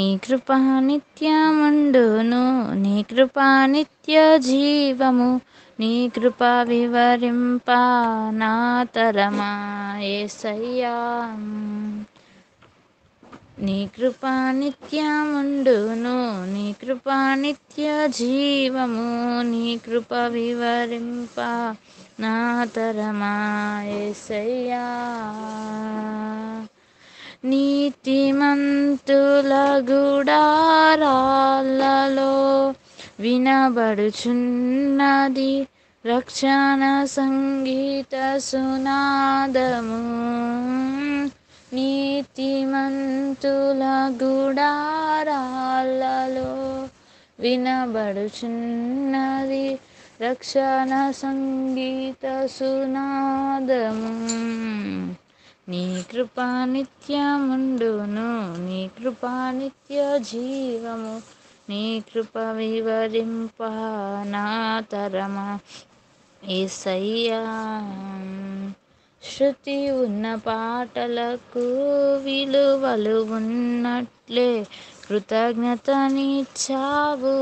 నీ కృపా నిత్యముండును నీ కృపా నిత్య జీవము నీ కృపా వివరింప నా తరమా ఏసయ్యా నీ కృపా నిత్యముండును నీ కృపా నిత్య జీవము నీ కృప వివరింప నా తరమా ఏసయ్యా నీతిమంతుల గుడారాలలో వినబడుచున్నది రక్షణ సంగీత సునాదము నీతిమంతుల గుడారాలలో వినబడుచున్నది రక్షణ సంగీత సునాదము నీ కృపా నిత్యముండును నీ కృపా నిత్య జీవము నీ కృప వివరింప నా తరమ శృతి ఉన్న పాటలకు విలువలు ఉన్నట్లే కృతజ్ఞతనిచ్చావు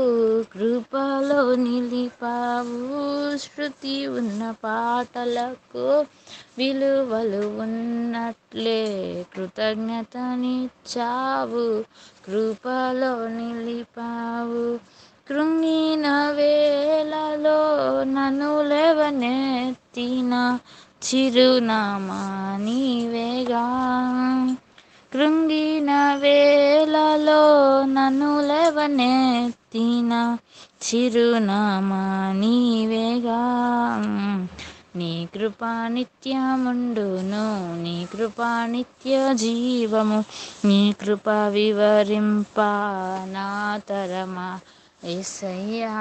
కృపలో నిలిపావు శృతి ఉన్న పాటలకు విలువలు ఉన్నట్లే కృతజ్ఞతనిచ్చావు కృపలో నిలిపావు కృంగిన వేళలో నన్ను లేవనెత్తిన చిరునామా నీవేగా కృంగిన వే నన్ను లేవనెత్తిన చిరునామా నీవేగా నీ కృపా నిత్యముండును నీ కృపా నిత్య జీవము నీ కృప వివరింప నా తరమా ఎసయ్యా